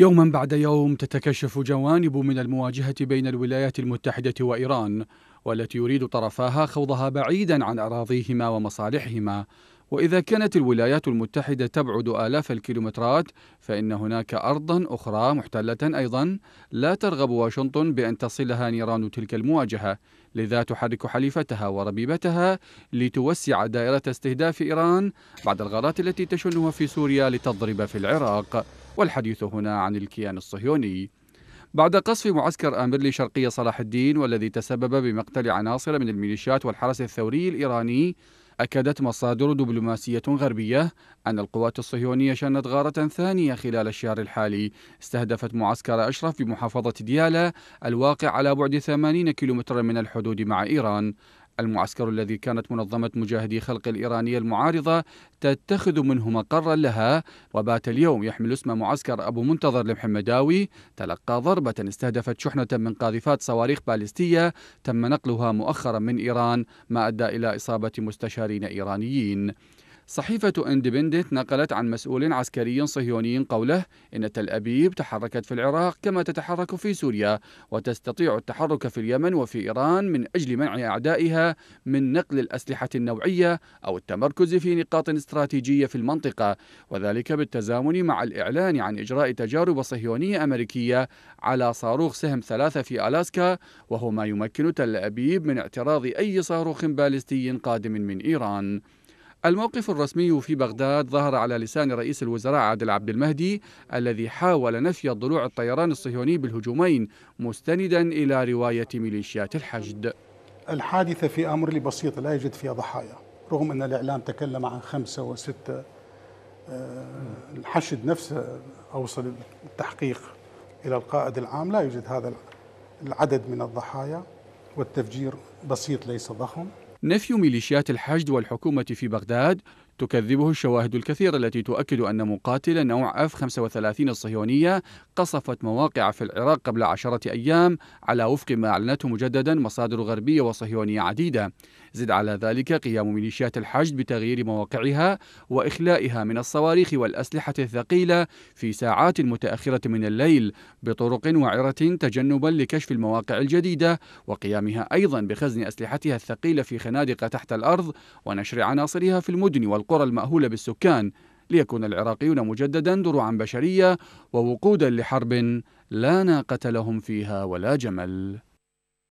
يوما بعد يوم تتكشف جوانب من المواجهة بين الولايات المتحدة وإيران والتي يريد طرفاها خوضها بعيدا عن أراضيهما ومصالحهما وإذا كانت الولايات المتحدة تبعد آلاف الكيلومترات فإن هناك أرضا أخرى محتلة أيضا لا ترغب واشنطن بأن تصلها نيران تلك المواجهة لذا تحرك حليفتها وربيبتها لتوسع دائرة استهداف إيران بعد الغارات التي تشنها في سوريا لتضرب في العراق والحديث هنا عن الكيان الصهيوني بعد قصف معسكر امرلي شرقي صلاح الدين والذي تسبب بمقتل عناصر من الميليشيات والحرس الثوري الإيراني أكدت مصادر دبلوماسية غربية أن القوات الصهيونية شنت غارة ثانية خلال الشهر الحالي استهدفت معسكر أشرف بمحافظة ديالا الواقع على بعد 80 كيلومترا من الحدود مع إيران المعسكر الذي كانت منظمة مجاهدي خلق الإيرانية المعارضة تتخذ منه مقرا لها وبات اليوم يحمل اسم معسكر أبو منتظر المحمداوي تلقى ضربة استهدفت شحنة من قاذفات صواريخ باليستية تم نقلها مؤخرا من إيران ما أدى إلى إصابة مستشارين إيرانيين صحيفة اندبندنت نقلت عن مسؤول عسكري صهيوني قوله إن تل أبيب تحركت في العراق كما تتحرك في سوريا وتستطيع التحرك في اليمن وفي إيران من أجل منع أعدائها من نقل الأسلحة النوعية أو التمركز في نقاط استراتيجية في المنطقة وذلك بالتزامن مع الإعلان عن إجراء تجارب صهيونية أمريكية على صاروخ سهم ثلاثة في ألاسكا وهو ما يمكن تل أبيب من اعتراض أي صاروخ باليستي قادم من إيران الموقف الرسمي في بغداد ظهر على لسان رئيس الوزراء عادل عبد المهدي الذي حاول نفي ضلوع الطيران الصهيوني بالهجومين مستندا إلى رواية ميليشيات الحشد الحادثة في أمر بسيط لا يوجد فيها ضحايا رغم أن الإعلام تكلم عن خمسة وستة آه، الحشد نفسه أوصل التحقيق إلى القائد العام لا يوجد هذا العدد من الضحايا والتفجير بسيط ليس ضخم نفي ميليشيات الحشد والحكومة في بغداد تكذبه الشواهد الكثيرة التي تؤكد أن مقاتل نوع اف 35 الصهيونية قصفت مواقع في العراق قبل عشرة أيام على وفق ما أعلنته مجددا مصادر غربية وصهيونية عديدة زد على ذلك قيام ميليشيات الحشد بتغيير مواقعها وإخلائها من الصواريخ والأسلحة الثقيلة في ساعات متأخرة من الليل بطرق وعرة تجنبا لكشف المواقع الجديدة وقيامها أيضا بخزن أسلحتها الثقيلة في خنادق تحت الأرض ونشر عناصرها في المدن والقرى القرى المأهولة بالسكان ليكون العراقيون مجددا دروعا بشرية ووقودا لحرب لا ناقة لهم فيها ولا جمل